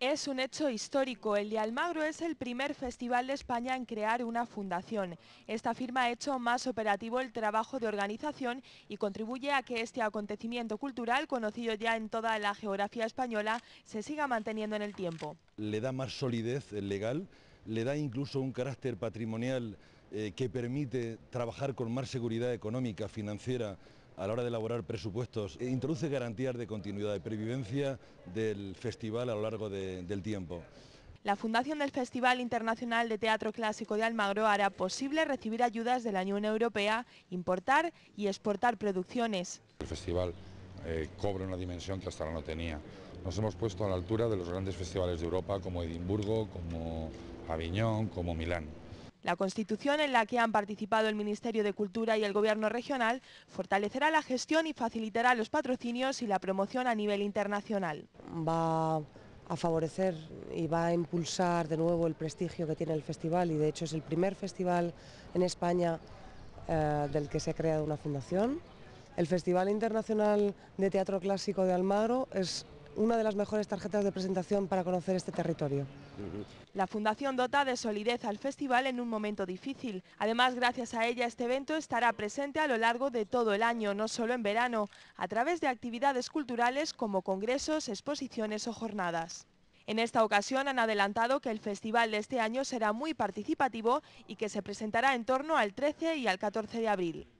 Es un hecho histórico. El de Almagro es el primer festival de España en crear una fundación. Esta firma ha hecho más operativo el trabajo de organización y contribuye a que este acontecimiento cultural, conocido ya en toda la geografía española, se siga manteniendo en el tiempo. Le da más solidez legal, le da incluso un carácter patrimonial eh, que permite trabajar con más seguridad económica, financiera, a la hora de elaborar presupuestos, eh, introduce garantías de continuidad, y previvencia del festival a lo largo del tiempo. La fundación del Festival Internacional de Teatro Clásico de Almagro hará posible recibir ayudas de la Unión Europea, importar y exportar producciones. El festival cobre eh, cobra una dimensión que hasta ahora no tenía. Nos hemos puesto a la altura de los grandes festivales de Europa como Edimburgo, como Aviñón, como Milán. La Constitución en la que han participado el Ministerio de Cultura y el Gobierno regional fortalecerá la gestión y facilitará los patrocinios y la promoción a nivel internacional. Va a favorecer y va a impulsar de nuevo el prestigio que tiene el festival y de hecho es el primer festival en España eh, del que se ha creado una fundación. El Festival Internacional de Teatro Clásico de Almagro es una de las mejores tarjetas de presentación para conocer este territorio. La Fundación dota de solidez al festival en un momento difícil. Además, gracias a ella, este evento estará presente a lo largo de todo el año, no solo en verano, a través de actividades culturales como congresos, exposiciones o jornadas. En esta ocasión han adelantado que el festival de este año será muy participativo y que se presentará en torno al 13 y al 14 de abril.